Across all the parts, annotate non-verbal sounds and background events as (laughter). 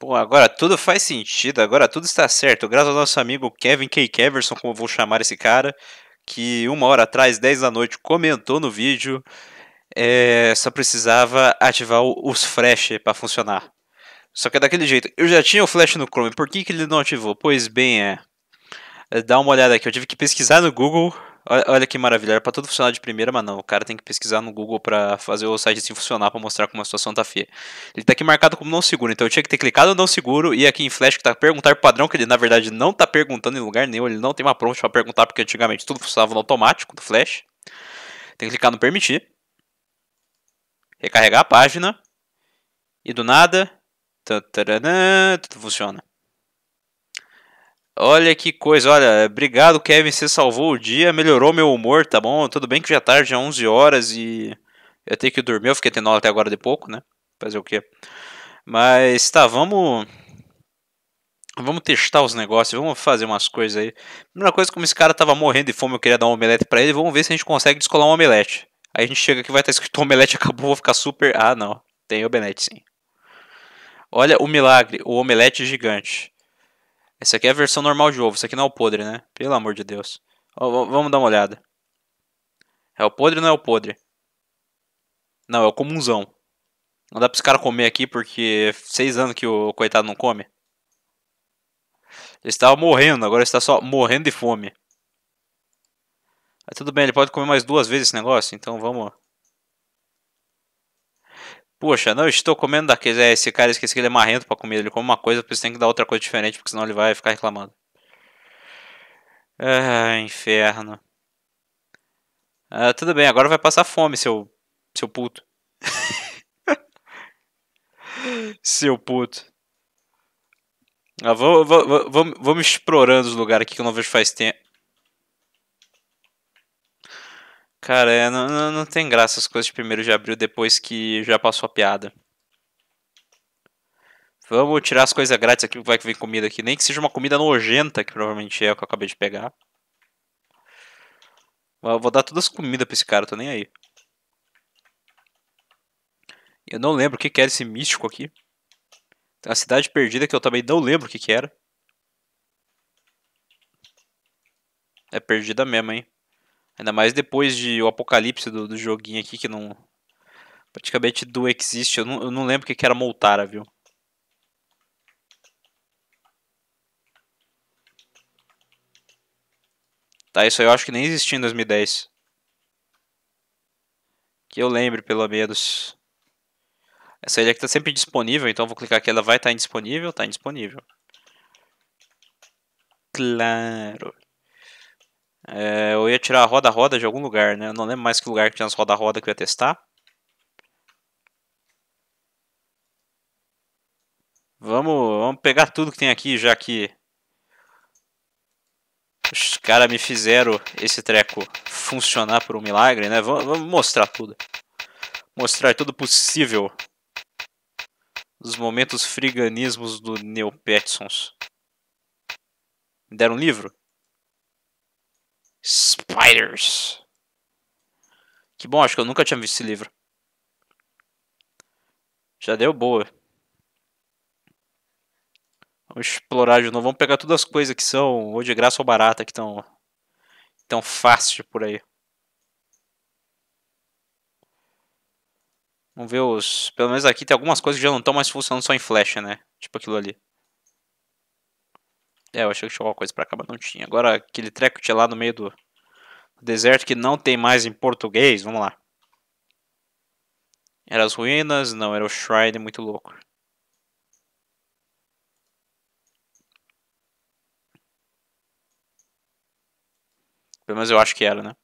Pô, agora tudo faz sentido, agora tudo está certo. Graças ao nosso amigo Kevin K. Keverson, como eu vou chamar esse cara, que uma hora atrás, 10 da noite, comentou no vídeo. É, só precisava ativar os flash para funcionar. Só que é daquele jeito. Eu já tinha o flash no Chrome, por que, que ele não ativou? Pois bem, é. Dá uma olhada aqui, eu tive que pesquisar no Google Olha, olha que maravilha, era pra tudo funcionar de primeira, mas não. O cara tem que pesquisar no Google para fazer o site assim funcionar, para mostrar como a situação tá feia. Ele tá aqui marcado como não seguro, então eu tinha que ter clicado no não seguro e aqui em flash que tá perguntar padrão, que ele na verdade não tá perguntando em lugar nenhum, ele não tem uma prompt para perguntar, porque antigamente tudo funcionava no automático do flash. Tem que clicar no permitir, recarregar a página e do nada, tudo funciona. Olha que coisa, olha, obrigado Kevin, você salvou o dia, melhorou meu humor, tá bom? Tudo bem que já é tarde, é 11 horas e eu tenho que dormir, eu fiquei tendo aula até agora de pouco, né? Fazer o quê? Mas tá, vamos Vamos testar os negócios, vamos fazer umas coisas aí. Primeira coisa, como esse cara tava morrendo de fome, eu queria dar um omelete para ele, vamos ver se a gente consegue descolar um omelete. Aí a gente chega aqui, vai estar tá escrito (laughs) omelete acabou, vou ficar super... Ah, não, tem omelete sim. Olha o milagre, o omelete gigante. Essa aqui é a versão normal de ovo. Isso aqui não é o podre, né? Pelo amor de Deus. Ó, vamos dar uma olhada. É o podre ou não é o podre? Não, é o comunzão. Não dá pra esse cara comer aqui porque seis anos que o coitado não come. Ele estava morrendo, agora está só morrendo de fome. Mas tudo bem, ele pode comer mais duas vezes esse negócio, então vamos... Puxa, não estou comendo daqueles É, esse cara esquece que ele é marrento pra comer. Ele come uma coisa, depois tem que dar outra coisa diferente, porque senão ele vai ficar reclamando. Ah, inferno. Ah, tudo bem, agora vai passar fome, seu. Seu puto. (laughs) seu puto. Ah, vou, vou, vou, vou, vou me explorando os lugares aqui que eu não vejo faz tempo. Cara, é, não, não, não tem graça as coisas de 1 de abril depois que já passou a piada. Vamos tirar as coisas grátis aqui, vai que vem comida aqui. Nem que seja uma comida nojenta, que provavelmente é o que eu acabei de pegar. Eu vou dar todas as comidas pra esse cara, tô nem aí. Eu não lembro o que, que era esse místico aqui. Tem uma cidade perdida que eu também não lembro o que, que era. É perdida mesmo, hein. Ainda mais depois de o apocalipse do, do joguinho aqui, que não. Praticamente do existe. Eu não, eu não lembro o que era Moltara, viu? Tá, isso aí eu acho que nem existia em 2010. Que eu lembre, pelo menos. Essa ilha aqui tá sempre disponível, então vou clicar aqui, ela vai estar tá indisponível, tá indisponível. Claro. É, eu ia tirar a roda-roda de algum lugar, né? Eu não lembro mais que lugar que tinha as roda-roda que eu ia testar. Vamos, vamos pegar tudo que tem aqui, já que os caras me fizeram esse treco funcionar por um milagre, né? Vamos, vamos mostrar tudo. Mostrar tudo possível. Os momentos friganismos do Neil Petersons. Me deram um livro? Spiders. Que bom, acho que eu nunca tinha visto esse livro. Já deu boa. Vamos explorar de novo. Vamos pegar todas as coisas que são ou de graça ou barata que estão tão fácil por aí. Vamos ver os... Pelo menos aqui tem algumas coisas que já não estão mais funcionando só em flash, né? Tipo aquilo ali. É, eu achei que tinha alguma coisa pra cá, mas não tinha. Agora, aquele treco que tinha lá no meio do deserto que não tem mais em português, vamos lá. Era as ruínas? Não, era o Shrine muito louco. Pelo menos eu acho que era, né?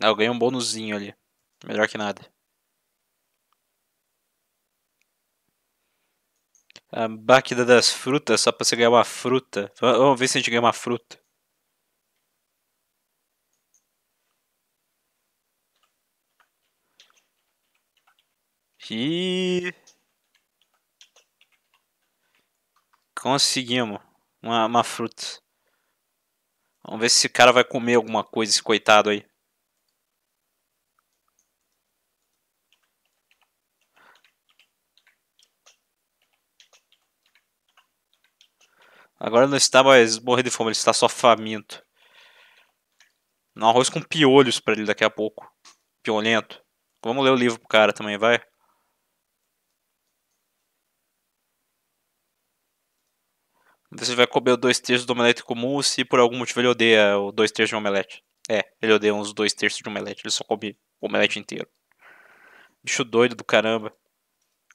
Ah, eu ganhei um bônusinho ali. Melhor que nada. A ah, Báquida das frutas, só pra você ganhar uma fruta. Vamos ver se a gente ganha uma fruta. E. Conseguimos uma, uma fruta. Vamos ver se esse cara vai comer alguma coisa, esse coitado aí. Agora não está mais morrendo de fome, ele está só faminto. Um arroz com piolhos para ele daqui a pouco. Piolento. Vamos ler o livro pro cara também, vai. Você vai comer dois terços do omelete comum se por algum motivo ele odeia o dois terços de omelete. É, ele odeia uns dois terços de omelete. Ele só come o omelete inteiro. Bicho doido do caramba.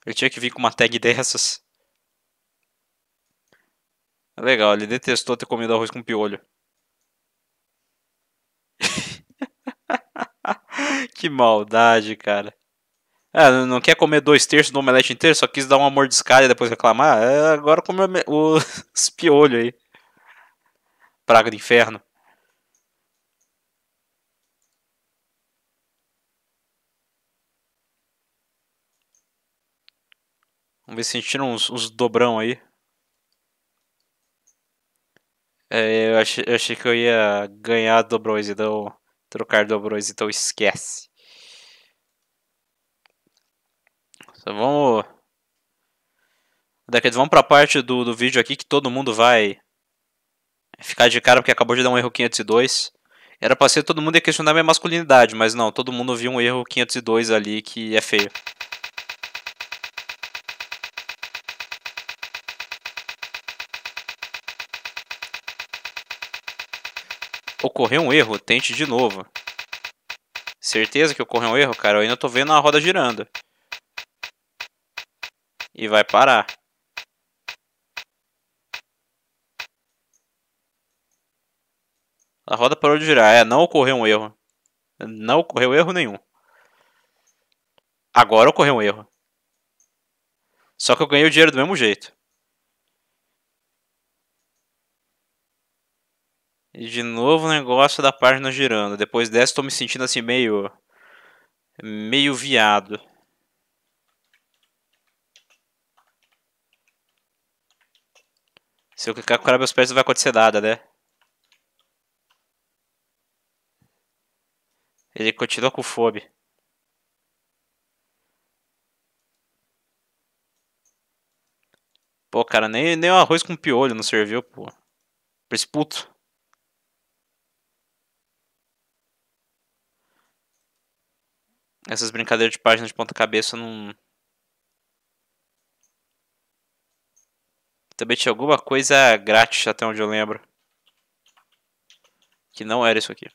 Ele tinha que vir com uma tag dessas. É legal, ele detestou ter comido arroz com piolho. (laughs) que maldade, cara. Ah, não quer comer dois terços do omelete inteiro? Só quis dar uma mordiscada e depois reclamar? É, agora comeu (laughs) os piolhos aí. Praga do inferno. Vamos ver se a gente tira uns, uns dobrão aí. É, eu, achei, eu achei que eu ia ganhar do Brose, então trocar do Brose, então esquece. Então vamos. Daqui, vamos pra parte do, do vídeo aqui que todo mundo vai ficar de cara porque acabou de dar um erro 502. Era pra ser todo mundo ia questionar minha masculinidade, mas não, todo mundo viu um erro 502 ali que é feio. ocorreu um erro, tente de novo. Certeza que ocorreu um erro, cara? Eu ainda tô vendo a roda girando. E vai parar. A roda parou de girar. É, não ocorreu um erro. Não ocorreu erro nenhum. Agora ocorreu um erro. Só que eu ganhei o dinheiro do mesmo jeito. E de novo o negócio da página girando. Depois dessa tô me sentindo assim meio. meio viado. Se eu clicar com o cara meus pés não vai acontecer nada, né? Ele continua com fome. Pô, cara, nem, nem o arroz com piolho não serviu, pô. Pra esse puto. Essas brincadeiras de página de ponta cabeça não. Também tinha alguma coisa grátis até onde eu lembro. Que não era isso aqui.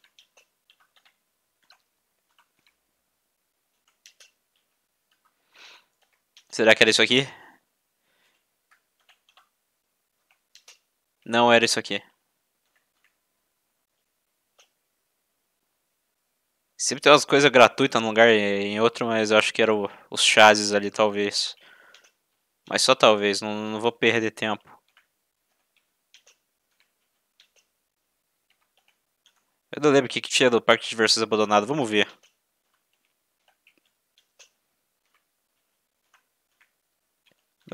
Será que era isso aqui? Não era isso aqui. Sempre tem umas coisas gratuitas num lugar e em outro, mas eu acho que eram os chases ali, talvez. Mas só talvez, não, não vou perder tempo. Eu não lembro o que, que tinha do parque de diversões abandonado, vamos ver.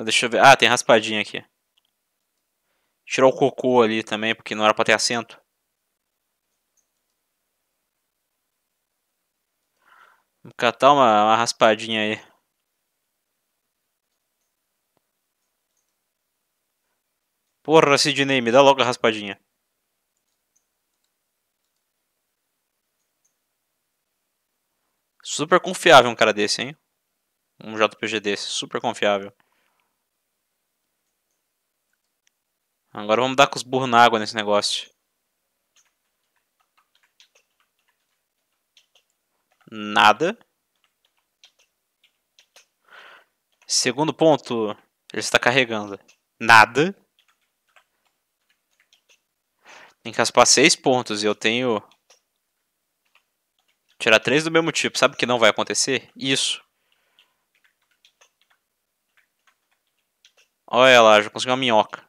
Deixa eu ver. Ah, tem raspadinha aqui. Tirou o cocô ali também, porque não era pra ter assento. Vou catar uma, uma raspadinha aí. Porra, Sidney, me dá logo a raspadinha. Super confiável um cara desse, hein? Um JPG desse, super confiável. Agora vamos dar com os burros na água nesse negócio. nada. Segundo ponto, ele está carregando nada. Tem que raspar seis pontos e eu tenho... Tirar três do mesmo tipo. Sabe o que não vai acontecer? Isso. Olha lá, já consegui uma minhoca.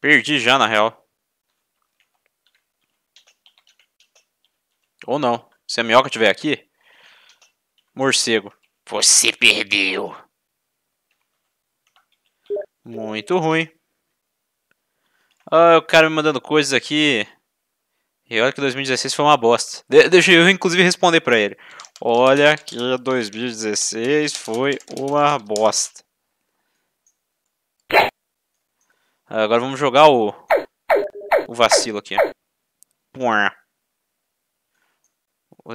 Perdi já, na real. Ou não. Se a minhoca estiver aqui. Morcego. Você perdeu. Muito ruim. Ah, o cara me mandando coisas aqui. E olha que 2016 foi uma bosta. De deixa eu, inclusive, responder pra ele. Olha que 2016 foi uma bosta. Agora vamos jogar o, o vacilo aqui. Puar.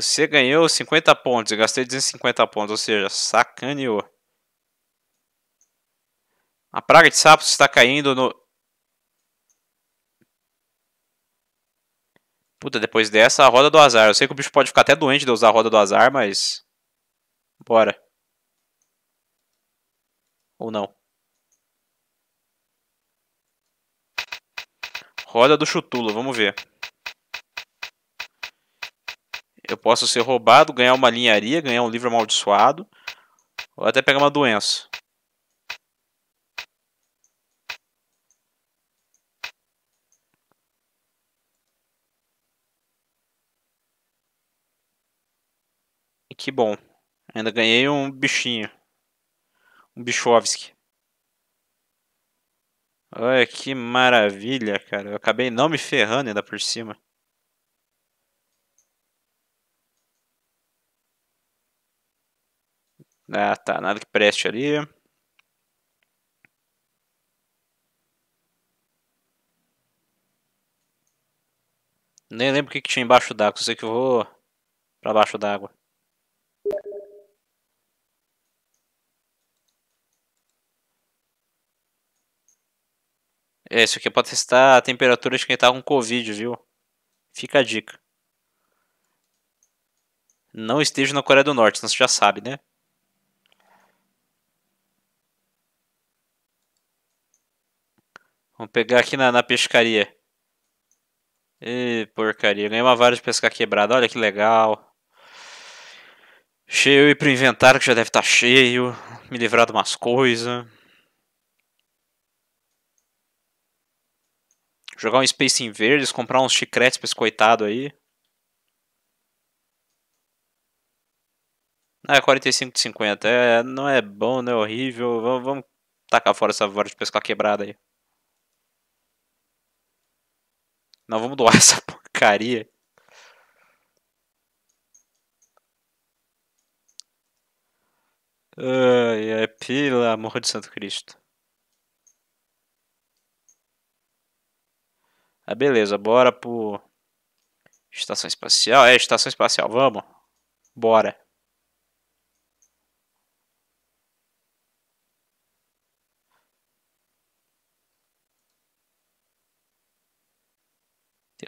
Você ganhou 50 pontos. Eu gastei 250 pontos, ou seja, sacaneou. A praga de sapos está caindo no... Puta, depois dessa, a roda do azar. Eu sei que o bicho pode ficar até doente de usar a roda do azar, mas... Bora. Ou não. Roda do chutulo, vamos ver eu posso ser roubado, ganhar uma linharia, ganhar um livro amaldiçoado, ou até pegar uma doença. que bom. Ainda ganhei um bichinho. Um Bichovski. Olha que maravilha, cara. Eu acabei não me ferrando ainda por cima. Ah, tá. Nada que preste ali. Nem lembro o que, tinha embaixo d'água. Sei que eu vou pra baixo d'água. É, isso aqui é pra testar a temperatura de quem tá com Covid, viu? Fica a dica. Não esteja na Coreia do Norte, senão você já sabe, né? Vamos pegar aqui na, na pescaria. E porcaria. Ganhei uma vara de pescar quebrada. Olha que legal. Cheio e pro inventário que já deve estar tá cheio. Me livrar de umas coisas. Jogar um Space em verdes, comprar uns chicretes pra esse coitado aí. Ah, 45 é de 50. É, não é bom, não é horrível. Vamos, vamos tacar fora essa vara de pescar quebrada aí. Não, vamos doar (laughs) essa porcaria. Ai, ai, pelo amor de Santo Cristo. Ah, beleza, bora pro. Estação espacial. É, estação espacial, vamos. Bora.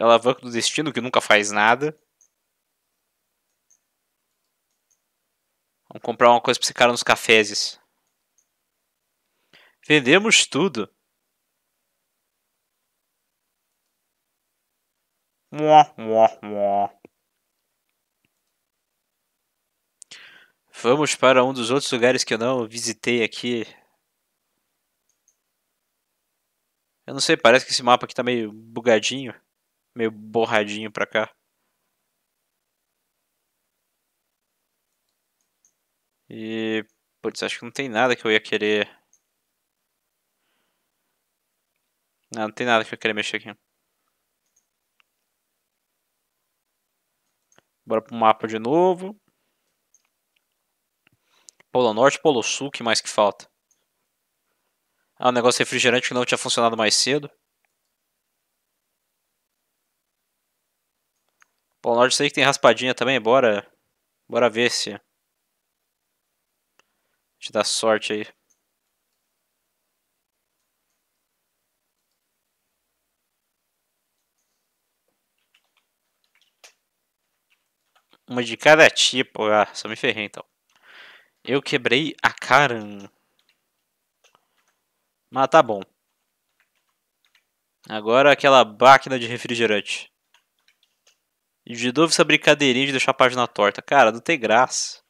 Alavanca do Destino, que nunca faz nada. Vamos comprar uma coisa pra esse cara nos cafés. Vendemos tudo. Mua, mua, mua. Vamos para um dos outros lugares que eu não visitei aqui. Eu não sei, parece que esse mapa aqui tá meio bugadinho meio borradinho pra cá. E, putz, acho que não tem nada que eu ia querer... Não, ah, não tem nada que eu queria mexer aqui. Bora pro mapa de novo. Polo Norte, Polo Sul, que mais que falta? Ah, o negócio refrigerante que não tinha funcionado mais cedo. Bom, sei que tem raspadinha também, bora. Bora ver se. A gente dá sorte aí. Uma de cada tipo. Ah, só me ferrei então. Eu quebrei a cara. Mas tá bom. Agora aquela máquina de refrigerante de novo essa brincadeirinha de deixar a página torta. Cara, não tem graça.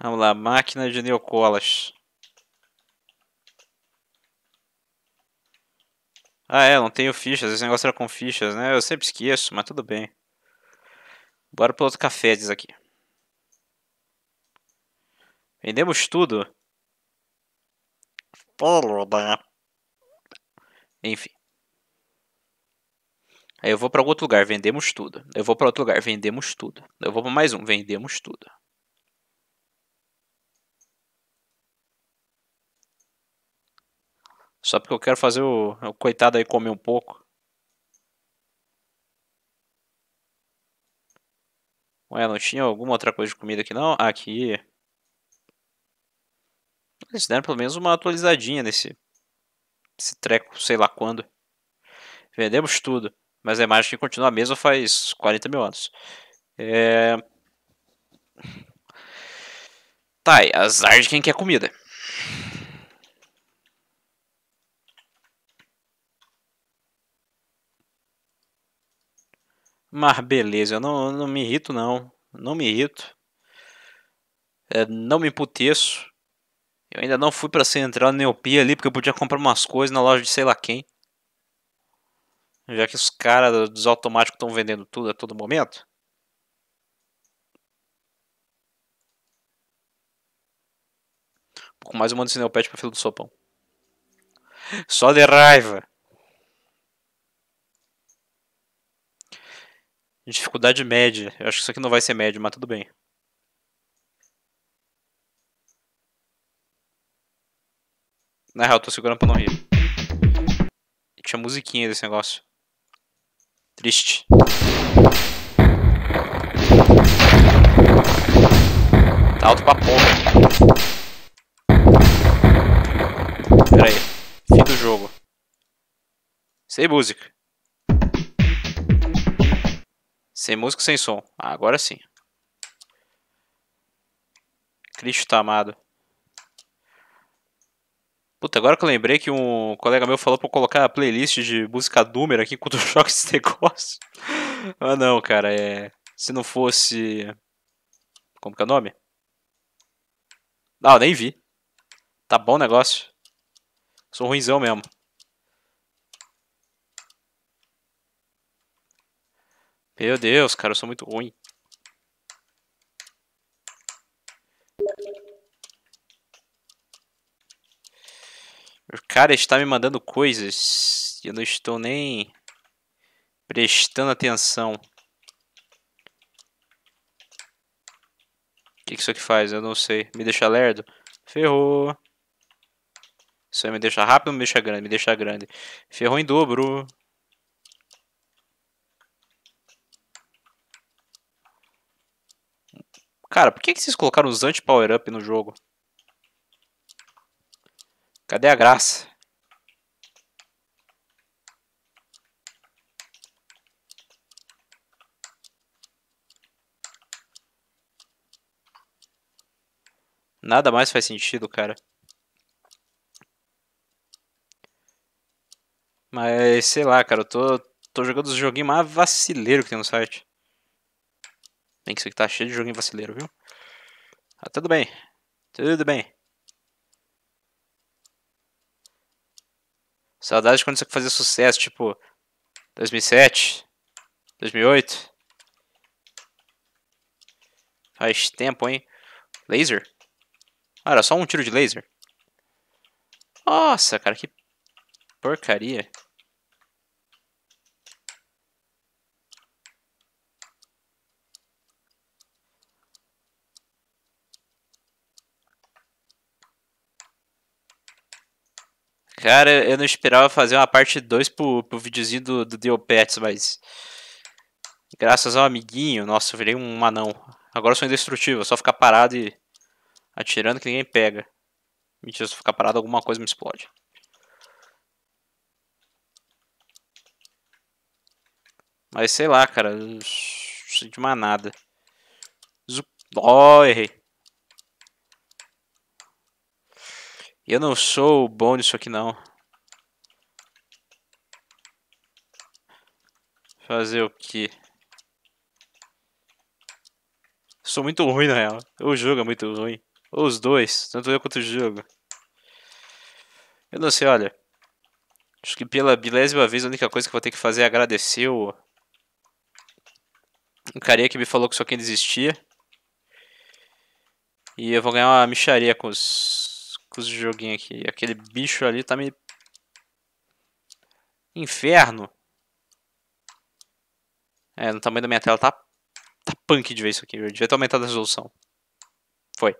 Vamos lá, máquina de neocolas. Ah é, não tenho fichas, esse negócio era com fichas, né? Eu sempre esqueço, mas tudo bem. Bora pro outro café diz aqui. Vendemos tudo? Polo da enfim. Aí eu vou para outro lugar, vendemos tudo. Eu vou para outro lugar, vendemos tudo. Eu vou para mais um, vendemos tudo. Só porque eu quero fazer o, o coitado aí comer um pouco. Ué, não tinha alguma outra coisa de comida aqui não? Aqui. Eles deram pelo menos uma atualizadinha nesse esse treco, sei lá quando. Vendemos tudo, mas a imagem continua a mesma faz 40 mil anos. É... Tá, é azar de quem quer comida. Mas beleza, eu não, não me irrito não. Não me irrito. É, não me emputeço. Eu ainda não fui pra central Neopia ali, porque eu podia comprar umas coisas na loja de sei lá quem. Já que os caras dos automáticos estão vendendo tudo a todo momento. Com mais um mando de Neopet pra filho do sopão. Só de raiva. Dificuldade média. Eu acho que isso aqui não vai ser médio, mas tudo bem. Na real, eu tô segurando pra não rir. tinha musiquinha desse negócio. Triste. Tá alto pra porra. Pera aí. Fim do jogo. Sem música. Sem música, sem som. Ah, agora sim. Cristo amado. Puta, agora que eu lembrei que um colega meu falou pra eu colocar a playlist de música Doomer aqui enquanto (laughs) eu jogo esse negócio. ah não, cara, é. Se não fosse. Como que é o nome? Ah, nem vi. Tá bom o negócio. Sou ruinzão mesmo. Meu Deus, cara, eu sou muito ruim. O cara está me mandando coisas e eu não estou nem prestando atenção. O que isso aqui faz? Eu não sei. Me deixa lerdo? Ferrou. Isso aí me deixa rápido ou me deixa grande? Me deixa grande. Ferrou em dobro. Cara, por que, que vocês colocaram os anti-power-up no jogo? Cadê a graça? Nada mais faz sentido, cara. Mas sei lá, cara, eu tô, tô jogando os joguinhos mais vacileiro que tem no site. Bem que isso aqui tá cheio de joguinho vacileiro, viu? Ah, tudo bem. Tudo bem. Saudades quando você fazia sucesso, tipo 2007, 2008. Faz tempo, hein? Laser? Ah, era só um tiro de laser. Nossa, cara, que porcaria. Cara, eu não esperava fazer uma parte 2 pro, pro videozinho do, do Deopets, mas. Graças ao amiguinho, nossa, eu virei um anão. Agora eu sou indestrutível, é só ficar parado e. atirando que ninguém pega. Mentira, se eu ficar parado, alguma coisa me explode. Mas sei lá, cara. Não sei de manada. Zup... Oh, errei. Eu não sou bom nisso aqui, não. Fazer o quê? Sou muito ruim, na real. O jogo é muito ruim. Os dois, tanto eu quanto o jogo. Eu não sei, olha. Acho que pela bilésima vez a única coisa que vou ter que fazer é agradecer o... O carinha que me falou que isso aqui não E eu vou ganhar uma micharia com os óculos de joguinho aqui. Aquele bicho ali tá me... Inferno. É, no tamanho da minha tela tá... Tá punk de ver isso aqui. Eu devia ter aumentado a resolução. Foi.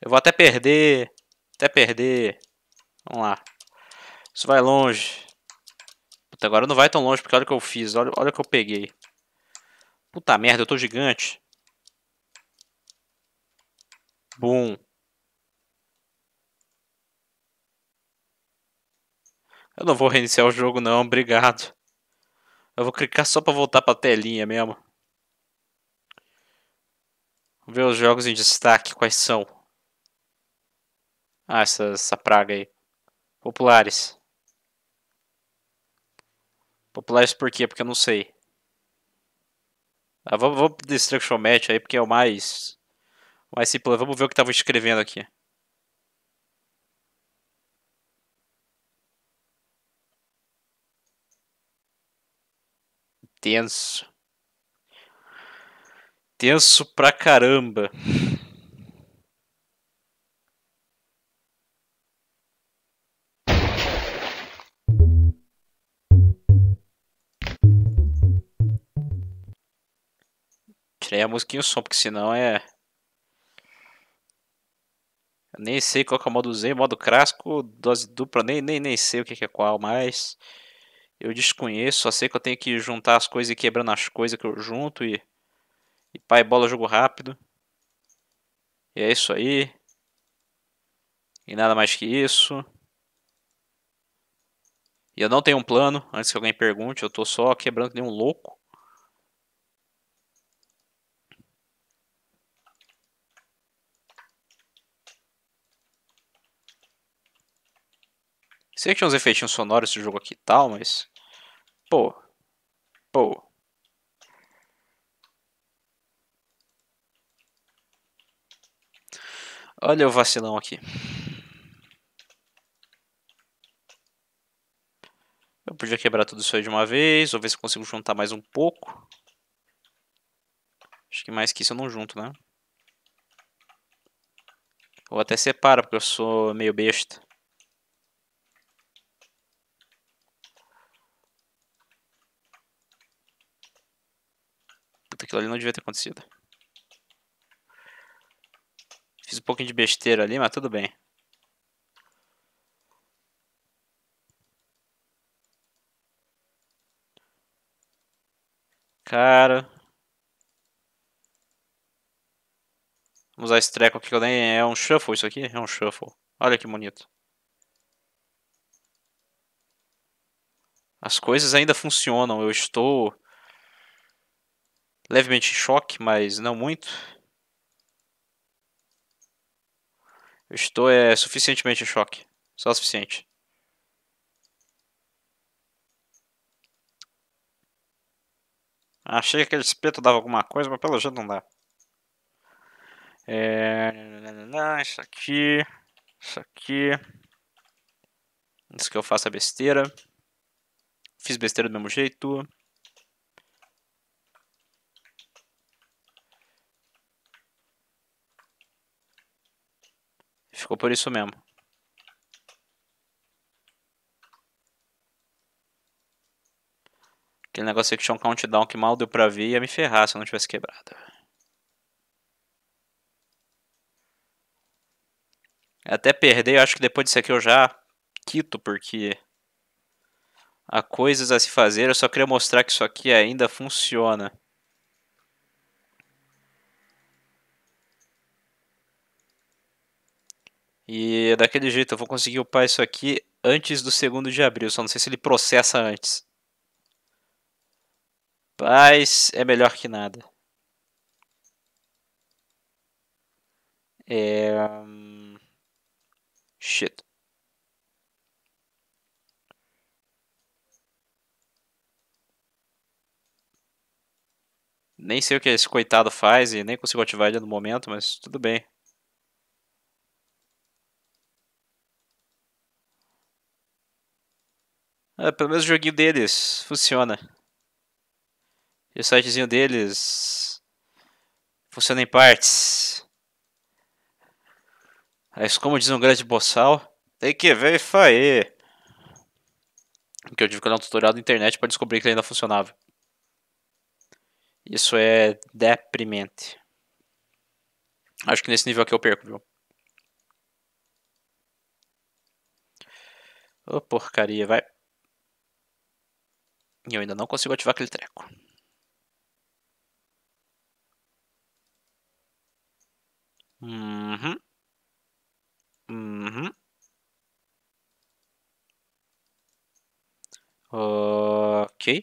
Eu vou até perder... Até perder... Vamos lá. Isso vai longe. Puta, agora não vai tão longe, porque olha o que eu fiz. Olha, olha o que eu peguei. Puta merda, eu tô gigante. Boom. Eu não vou reiniciar o jogo não, obrigado. Eu vou clicar só pra voltar pra telinha mesmo. Vamos ver os jogos em destaque, quais são. Ah, essa, essa praga aí. Populares. Populares por quê? Porque eu não sei. Ah, vamos, vamos pro Destruction Match aí, porque é o mais o Ice Plus, vamos ver o que estavam escrevendo aqui. Tenso. Tenso pra caramba. Tirei a música e o som, porque senão é. Eu nem sei qual é o modo Z, modo clássico, dose dupla, nem, nem, nem sei o que é qual, mas eu desconheço, só sei que eu tenho que juntar as coisas e quebrando as coisas que eu junto e. E pai, bola, jogo rápido. E é isso aí. E nada mais que isso. E eu não tenho um plano, antes que alguém pergunte, eu tô só quebrando que nem um louco. Sei que tinha uns efeitos sonoros esse jogo aqui e tal, mas. Pô. Pô. Olha o vacilão aqui. Eu podia quebrar tudo isso aí de uma vez, ou ver se consigo juntar mais um pouco. Acho que mais que isso eu não junto, né? Ou até separa, porque eu sou meio besta. Puta, aquilo ali não devia ter acontecido. Fiz um pouquinho de besteira ali, mas tudo bem. Cara... Vamos usar esse treco aqui que eu nem... É um shuffle isso aqui? É um shuffle. Olha que bonito. As coisas ainda funcionam. Eu estou levemente em choque, mas não muito. Eu estou é, suficientemente em choque. Só o suficiente. Achei ah, que aquele espeto dava alguma coisa, mas pelo jeito não dá. É... Isso aqui. Isso aqui. Antes que eu faça é besteira. Fiz besteira do mesmo jeito. Ficou por isso mesmo. Aquele negócio que tinha um countdown que mal deu pra ver ia me ferrar se eu não tivesse quebrado. Até perder, eu acho que depois disso aqui eu já quito, porque há coisas a se fazer. Eu só queria mostrar que isso aqui ainda funciona. E daquele jeito, eu vou conseguir upar isso aqui antes do segundo de abril. Só não sei se ele processa antes. Mas é melhor que nada. É... Hum, shit. Nem sei o que esse coitado faz e nem consigo ativar ele no momento, mas tudo bem. É, pelo menos o joguinho deles funciona. E o sitezinho deles funciona em partes. Mas como diz um grande boçal, tem que ver e faê. Que eu tive que olhar um tutorial da internet para descobrir que ele ainda funcionava. Isso é deprimente. Acho que nesse nível aqui eu perco, viu? Ô oh, porcaria, vai. E eu ainda não consigo ativar aquele treco. Uhum. Uhum. Ok.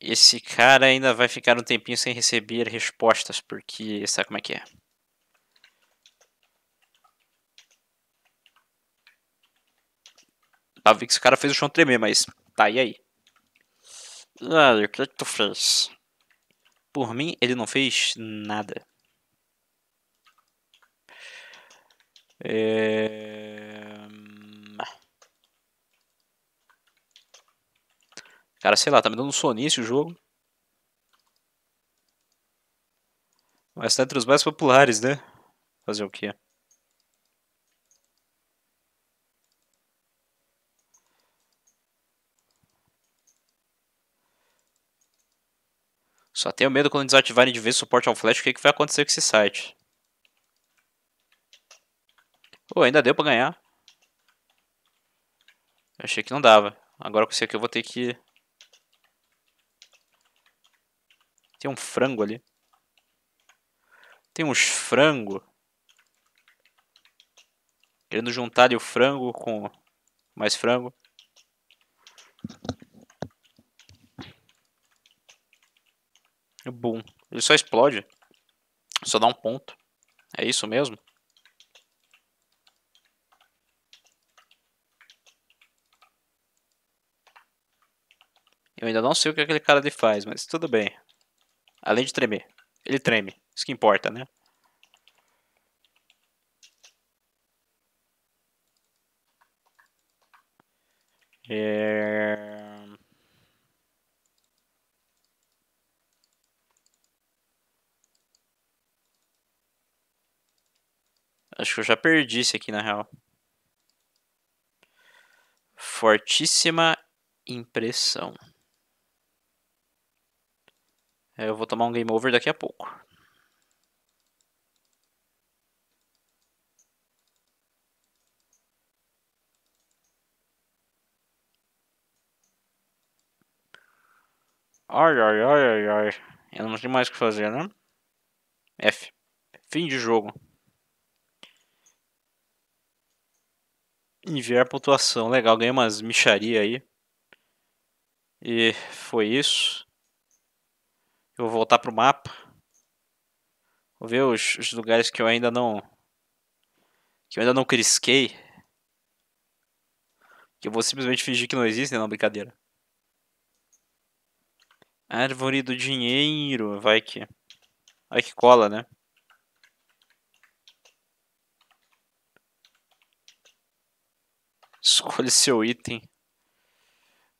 Esse cara ainda vai ficar um tempinho sem receber respostas, porque sabe como é que é. Tá, que esse cara fez o chão tremer, mas tá, e aí? Velho, o que, é que tu fez? Por mim, ele não fez nada. É... Hum, cara, sei lá, tá me dando um sonício o jogo. Mas tá entre os mais populares, né? Fazer o quê? Só tenho medo quando desativarem de vez o suporte ao Flash, o que, que vai acontecer com esse site. Pô, ainda deu pra ganhar. Eu achei que não dava. Agora com isso aqui eu vou ter que... Tem um frango ali. Tem uns frango. Querendo juntar ali o frango com mais frango. Boom. Ele só explode. Só dá um ponto. É isso mesmo? Eu ainda não sei o que aquele cara ali faz, mas tudo bem. Além de tremer. Ele treme. Isso que importa, né? É... Acho que eu já perdi isso aqui, na real. Fortíssima impressão. É, eu vou tomar um game over daqui a pouco. Ai, ai, ai, ai, ai. Eu não tenho mais o que fazer, né? F. Fim de jogo. enviar pontuação. Legal, ganhei umas micharia aí. E foi isso. Eu vou voltar pro mapa. Vou ver os, os lugares que eu ainda não. Que eu ainda não crisquei. Que eu vou simplesmente fingir que não existe, né, não, brincadeira. Árvore do dinheiro, vai que. Vai que cola, né? Escolhe (laughs) seu item.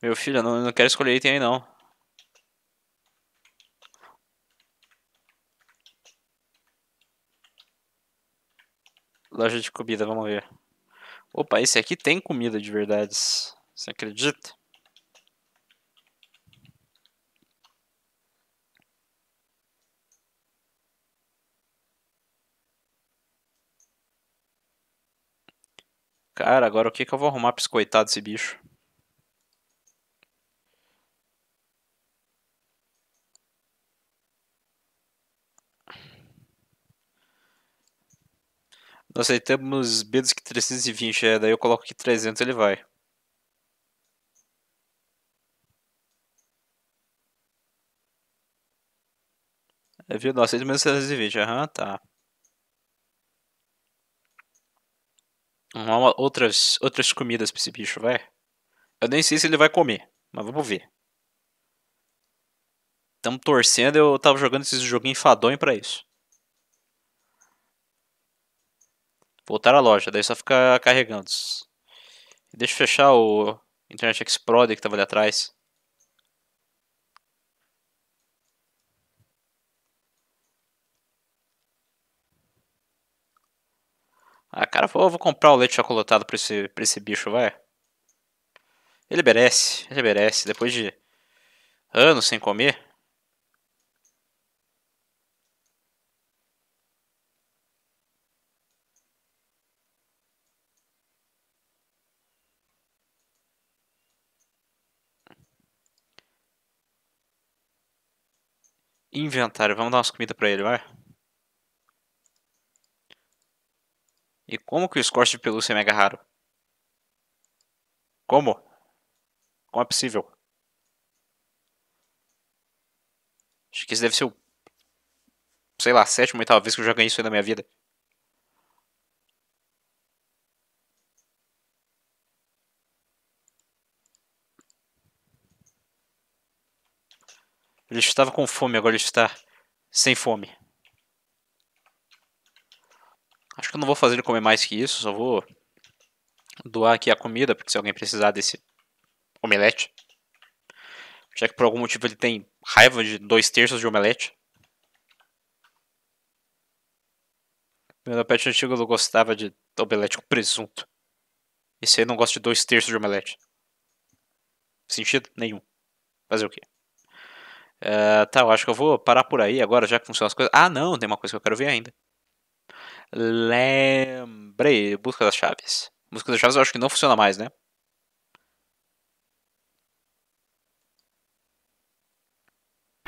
Meu filho, eu não, eu não quero escolher item aí não. Loja de comida, vamos ver. Opa, esse aqui tem comida de verdade. Você acredita? Cara, agora o que, que eu vou arrumar pra escoitar desse bicho? Nós aí temos Bedos que 320, é, daí eu coloco aqui 300 ele vai. É, viu? Nós 320, aham, uhum, tá. Não há outras, outras comidas pra esse bicho, vai. Eu nem sei se ele vai comer, mas vamos ver. Tamo torcendo, eu tava jogando esses joguinhos enfadonho pra isso. Voltar à loja, daí só ficar carregando. Deixa eu fechar o Internet Explorer que tava ali atrás. Ah, cara, vou comprar o leite chocolatado pra esse, pra esse bicho, vai. Ele merece, ele merece. Depois de anos sem comer. Inventário, vamos dar umas comidas pra ele, vai. E como que o Scorch de pelúcia é mega raro? Como? Como é possível? Acho que esse deve ser o... Sei lá, sétima ou oitava vez que eu já ganhei isso aí na minha vida. Ele estava com fome, agora ele está sem fome. Acho que eu não vou fazer ele comer mais que isso, só vou doar aqui a comida, porque se alguém precisar desse omelete. Já que por algum motivo ele tem raiva de dois terços de omelete. Meu pet antigo não gostava de omelete com presunto. Esse aí não gosta de dois terços de omelete. Sentido nenhum. Fazer o quê? Uh, tá, eu acho que eu vou parar por aí agora, já que funcionam as coisas. Ah, não, tem uma coisa que eu quero ver ainda. Lembrei, busca das chaves. Busca das chaves eu acho que não funciona mais, né?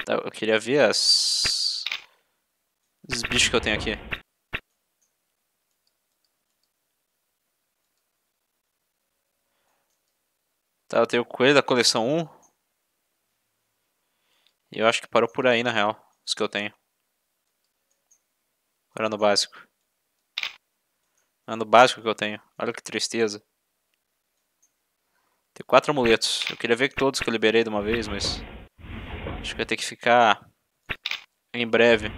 Tá, eu queria ver as... Os bichos que eu tenho aqui. Tá, eu tenho o coelho da coleção 1. E eu acho que parou por aí, na real. Os que eu tenho. Era no básico. Ano básico que eu tenho. Olha que tristeza. Tem quatro amuletos. Eu queria ver todos que eu liberei de uma vez, mas... Acho que vai ter que ficar... Em breve.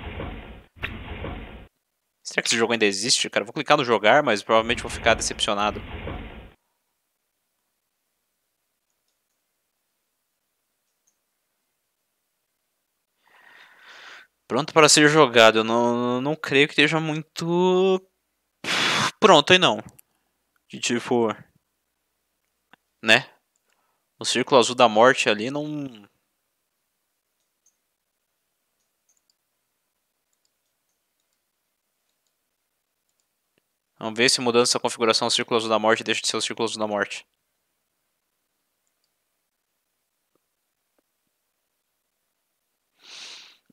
Será que esse jogo ainda existe, cara? Eu vou clicar no jogar, mas provavelmente vou ficar decepcionado. Pronto para ser jogado. Eu não, não creio que esteja muito Pronto, aí não. De tipo. Né? O círculo azul da morte ali não. Vamos ver se mudando essa configuração o círculo azul da morte deixa de ser o círculo azul da morte.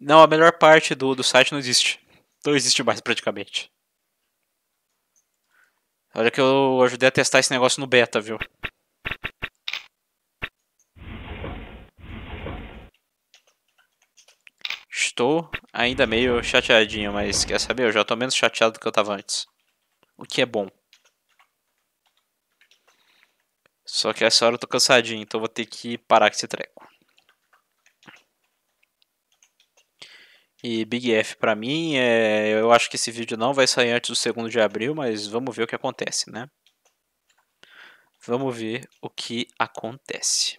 Não, a melhor parte do, do site não existe. Não existe mais praticamente. Olha que eu ajudei a testar esse negócio no beta, viu? Estou ainda meio chateadinho, mas quer saber? Eu já estou menos chateado do que eu estava antes. O que é bom. Só que essa hora eu tô cansadinho, então vou ter que parar com esse treco. E Big F para mim, é, eu acho que esse vídeo não vai sair antes do segundo de abril, mas vamos ver o que acontece, né? Vamos ver o que acontece.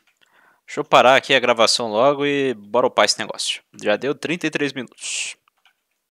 Deixa eu parar aqui a gravação logo e bora upar esse negócio. Já deu 33 minutos.